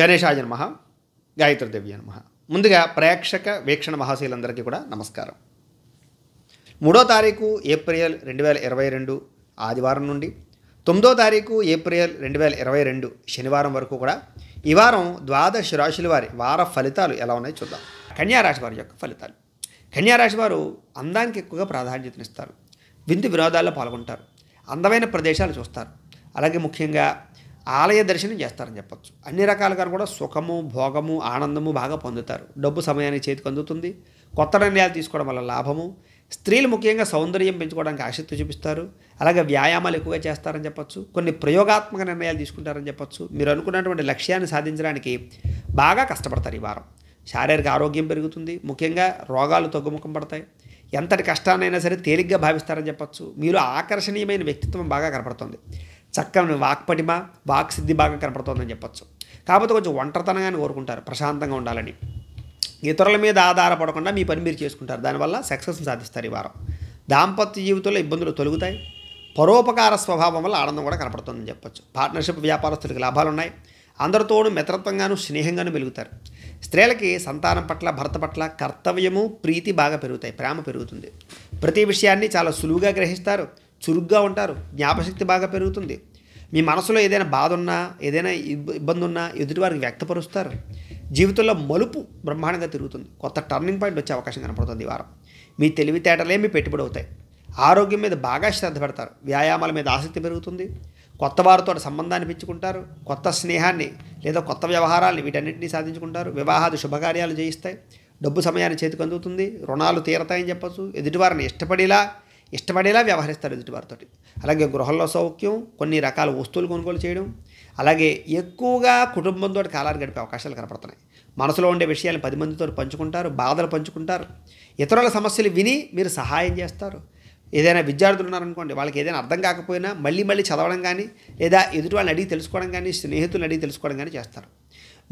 గణేశాయ నమ గాయత్రిదేవి నమ ముందుగా ప్రేక్షక వీక్షణ మహాశీలందరికీ కూడా నమస్కారం మూడో తారీఖు ఏప్రిల్ రెండు వేల ఇరవై రెండు ఆదివారం నుండి తొమ్మిదో తారీఖు ఏప్రిల్ రెండు వేల ఇరవై రెండు శనివారం వరకు కూడా ఈ వారం ద్వాదశ రాశుల వారి వార ఫలితాలు ఎలా ఉన్నాయో చూద్దాం కన్యారాశి వారి యొక్క ఫలితాలు కన్యారాశి వారు అందానికి ఎక్కువగా ప్రాధాన్యతనిస్తారు విందు వినోదాల్లో పాల్గొంటారు అందమైన ప్రదేశాలు చూస్తారు అలాగే ముఖ్యంగా ఆలయ దర్శనం చేస్తారని చెప్పచ్చు అన్ని రకాలుగా కూడా సుఖము భోగము ఆనందము బాగా పొందుతారు డబ్బు సమయానికి చేతికి అందుతుంది కొత్త నిర్ణయాలు తీసుకోవడం వల్ల లాభము స్త్రీలు ముఖ్యంగా సౌందర్యం పెంచుకోవడానికి ఆసక్తి చూపిస్తారు అలాగే వ్యాయామాలు ఎక్కువగా చేస్తారని చెప్పచ్చు కొన్ని ప్రయోగాత్మక నిర్ణయాలు తీసుకుంటారని చెప్పచ్చు మీరు అనుకున్నటువంటి లక్ష్యాన్ని సాధించడానికి బాగా కష్టపడతారు ఈ వారం శారీరక ఆరోగ్యం పెరుగుతుంది ముఖ్యంగా రోగాలు తగ్గుముఖం పడతాయి ఎంతటి కష్టాన్నైనా సరే తేలిగ్గా భావిస్తారని చెప్పచ్చు మీరు ఆకర్షణీయమైన వ్యక్తిత్వం బాగా కనపడుతుంది చక్కని వాక్పటిమ వాక్ సిద్ధి బాగా కనపడుతుందని చెప్పొచ్చు కాకపోతే కొంచెం ఒంటరితనంగానే కోరుకుంటారు ప్రశాంతంగా ఉండాలని ఇతరుల మీద ఆధారపడకుండా మీ పని మీరు చేసుకుంటారు దానివల్ల సక్సెస్ని సాధిస్తారు ఈ వారం దాంపత్య జీవితంలో ఇబ్బందులు తొలుగుతాయి పరోపకార స్వభావం వల్ల ఆనందం కూడా కనపడుతుందని చెప్పచ్చు పార్ట్నర్షిప్ వ్యాపారస్తులకి లాభాలు ఉన్నాయి అందరితోనూ మిత్రత్వంగాను స్నేహంగాను వెలుగుతారు స్త్రీలకి సంతానం పట్ల భర్త పట్ల కర్తవ్యము ప్రీతి బాగా పెరుగుతాయి ప్రేమ పెరుగుతుంది ప్రతి విషయాన్ని చాలా సులువుగా గ్రహిస్తారు చురుగ్గా ఉంటారు జ్ఞాపశక్తి బాగా పెరుగుతుంది మీ మనసులో ఏదైనా బాధ ఉన్నా ఏదైనా ఇబ్బంది ఉన్నా ఎదుటివారికి వ్యక్తపరుస్తారు జీవితంలో మలుపు బ్రహ్మాండంగా తిరుగుతుంది కొత్త టర్నింగ్ పాయింట్ వచ్చే అవకాశం కనపడుతుంది ఈ వారం మీ తెలివితేటలే మీ పెట్టుబడి అవుతాయి ఆరోగ్యం మీద బాగా శ్రద్ధ పెడతారు వ్యాయామాల మీద ఆసక్తి పెరుగుతుంది కొత్త వారితో సంబంధాన్ని పెంచుకుంటారు కొత్త స్నేహాన్ని లేదా కొత్త వ్యవహారాన్ని వీటన్నింటినీ సాధించుకుంటారు వివాహాది శుభకార్యాలు చేయిస్తాయి డబ్బు సమయాన్ని చేతికి అందుతుంది రుణాలు తీరతాయని చెప్పచ్చు ఎదుటివారిని ఇష్టపడేలా ఇష్టపడేలా వ్యవహరిస్తారు ఎదుటివారితో అలాగే గృహంలో సౌఖ్యం కొన్ని రకాల వస్తువులు కొనుగోలు చేయడం అలాగే ఎక్కువగా కుటుంబంతో కాలాలు గడిపే అవకాశాలు కనపడుతున్నాయి మనసులో ఉండే విషయాలు పది మందితో పంచుకుంటారు బాధలు పంచుకుంటారు ఇతరుల సమస్యలు విని మీరు సహాయం చేస్తారు ఏదైనా విద్యార్థులు ఉన్నారనుకోండి వాళ్ళకి ఏదైనా అర్థం కాకపోయినా మళ్ళీ మళ్ళీ చదవడం కానీ లేదా ఎదుటి వాళ్ళని అడిగి తెలుసుకోవడం కానీ స్నేహితులను అడిగి తెలుసుకోవడం కానీ చేస్తారు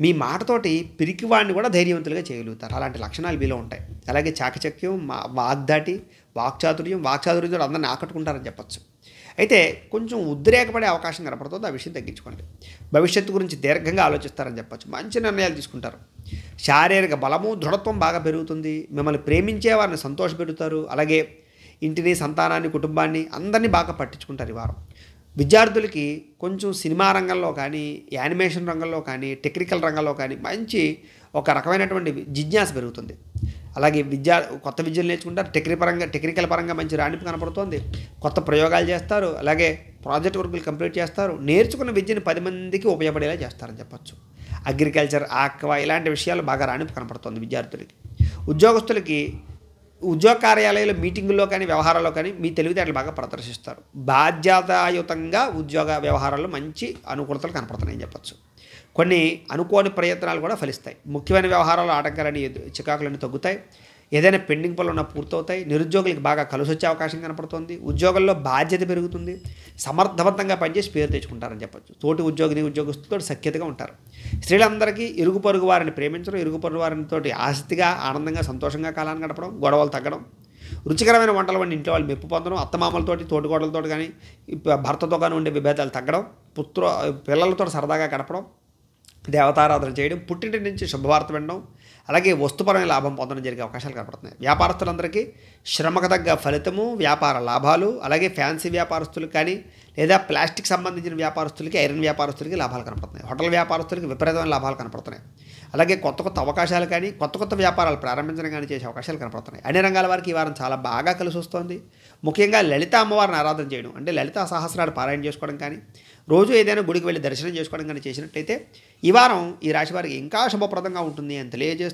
మీ మాటతోటి పిరికివాడిని కూడా ధైర్యవంతులుగా చేయగలుగుతారు అలాంటి లక్షణాలు మీలో ఉంటాయి అలాగే చాకచక్యం మా వాగ్దాటి వాక్చాతుర్యం వాక్చాతుర్యంతో అందరిని ఆకట్టుకుంటారని చెప్పచ్చు అయితే కొంచెం ఉద్రేకపడే అవకాశం కనపడుతుంది ఆ విషయం తగ్గించుకోండి భవిష్యత్తు గురించి దీర్ఘంగా ఆలోచిస్తారని చెప్పచ్చు మంచి నిర్ణయాలు తీసుకుంటారు శారీరక బలము దృఢత్వం బాగా పెరుగుతుంది మిమ్మల్ని ప్రేమించే వారిని సంతోషపెడతారు అలాగే ఇంటిని సంతానాన్ని కుటుంబాన్ని అందరినీ బాగా పట్టించుకుంటారు ఈ వారం విద్యార్థులకి కొంచెం సినిమా రంగంలో కానీ యానిమేషన్ రంగంలో కానీ టెక్నికల్ రంగంలో కానీ మంచి ఒక రకమైనటువంటి జిజ్ఞాస పెరుగుతుంది అలాగే విద్యా కొత్త విద్యలు నేర్చుకుంటారు టెక్నిక్ పరంగా టెక్నికల్ పరంగా మంచి రాణింపు కనపడుతుంది కొత్త ప్రయోగాలు చేస్తారు అలాగే ప్రాజెక్ట్ వర్కులు కంప్లీట్ చేస్తారు నేర్చుకున్న విద్యను పది మందికి ఉపయోగపడేలా చేస్తారని చెప్పచ్చు అగ్రికల్చర్ ఆక్వా ఇలాంటి విషయాలు బాగా రాణింపు కనపడుతుంది విద్యార్థులకి ఉద్యోగస్తులకి ఉద్యోగ కార్యాలయంలో మీటింగుల్లో కానీ వ్యవహారాల్లో కానీ మీ తెలివితేటలు బాగా ప్రదర్శిస్తారు బాధ్యతాయుతంగా ఉద్యోగ వ్యవహారాల్లో మంచి అనుకూలతలు కనపడుతున్నాయని చెప్పచ్చు కొన్ని అనుకోని ప్రయత్నాలు కూడా ఫలిస్తాయి ముఖ్యమైన వ్యవహారాలు ఆటంకాలని చికాకులన్నీ తగ్గుతాయి ఏదైనా పెండింగ్ పనులు ఉన్నా పూర్తవుతాయి నిరుద్యోగులకు బాగా కలిసొచ్చే అవకాశం కనపడుతుంది ఉద్యోగంలో బాధ్యత పెరుగుతుంది సమర్థవంతంగా పనిచేసి పేరు తెచ్చుకుంటారని చెప్పచ్చు తోటి ఉద్యోగిని ఉద్యోగస్తుతో సఖ్యతగా ఉంటారు స్త్రీలందరికీ ఇరుగు పొరుగు వారిని ప్రేమించడం ఇరుగు పొరుగు వారితో ఆసక్తిగా ఆనందంగా సంతోషంగా కాలాన్ని గడపడం గొడవలు తగ్గడం రుచికరమైన వంటలు వండి ఇంట్లో వాళ్ళు మెప్పు పొందడం అత్తమామలతోటి గోడలతో కానీ భర్తతో కానీ ఉండే విభేదాలు తగ్గడం పుత్ర పిల్లలతో సరదాగా గడపడం దేవతారాధన చేయడం పుట్టింటి నుంచి శుభవార్త వినడం అలాగే వస్తుపరమైన లాభం పొందడం జరిగే అవకాశాలు కనపడుతున్నాయి వ్యాపారస్తులందరికీ శ్రమకు తగ్గ ఫలితము వ్యాపార లాభాలు అలాగే ఫ్యాన్సీ వ్యాపారస్తులకు కానీ లేదా ప్లాస్టిక్ సంబంధించిన వ్యాపారస్తులకి ఐరన్ వ్యాపారస్తులకి లాభాలు కనపడుతున్నాయి హోటల్ వ్యాపారస్తులకి విపరీతమైన లాభాలు కనపడుతున్నాయి అలాగే కొత్త కొత్త అవకాశాలు కానీ కొత్త కొత్త వ్యాపారాలు ప్రారంభించడం కానీ చేసే అవకాశాలు కనపడుతున్నాయి అన్ని రంగాల వారికి ఈ వారం చాలా బాగా కలిసి వస్తుంది ముఖ్యంగా లలిత అమ్మవారిని ఆరాధన చేయడం అంటే లలిత సహస్రాలు పారాయణ చేసుకోవడం కానీ రోజు ఏదైనా గుడికి వెళ్ళి దర్శనం చేసుకోవడం కానీ చేసినట్లయితే ఈ వారం ఈ రాశి వారికి ఇంకా శుభప్రదంగా ఉంటుంది అని తెలియజేస్తుంది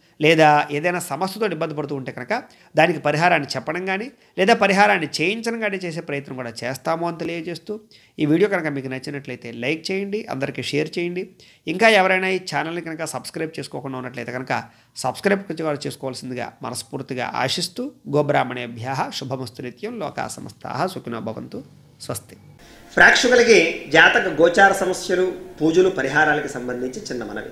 లేదా ఏదైనా సమస్యతో ఇబ్బంది పడుతూ ఉంటే కనుక దానికి పరిహారాన్ని చెప్పడం కానీ లేదా పరిహారాన్ని చేయించడం కానీ చేసే ప్రయత్నం కూడా చేస్తాము అని తెలియజేస్తూ ఈ వీడియో కనుక మీకు నచ్చినట్లయితే లైక్ చేయండి అందరికీ షేర్ చేయండి ఇంకా ఎవరైనా ఈ ఛానల్ని కనుక సబ్స్క్రైబ్ చేసుకోకుండా ఉన్నట్లయితే కనుక సబ్స్క్రైబ్ కూడా చేసుకోవాల్సిందిగా మనస్ఫూర్తిగా ఆశిస్తూ గోబ్రాహ్మణేభ్య శుభమస్తు నిత్యం లోకా సమస్త సుఖినో భవంతు స్వస్తి ప్రేక్షకులకి జాతక గోచార సమస్యలు పూజలు పరిహారాలకు సంబంధించి చిన్న మనవి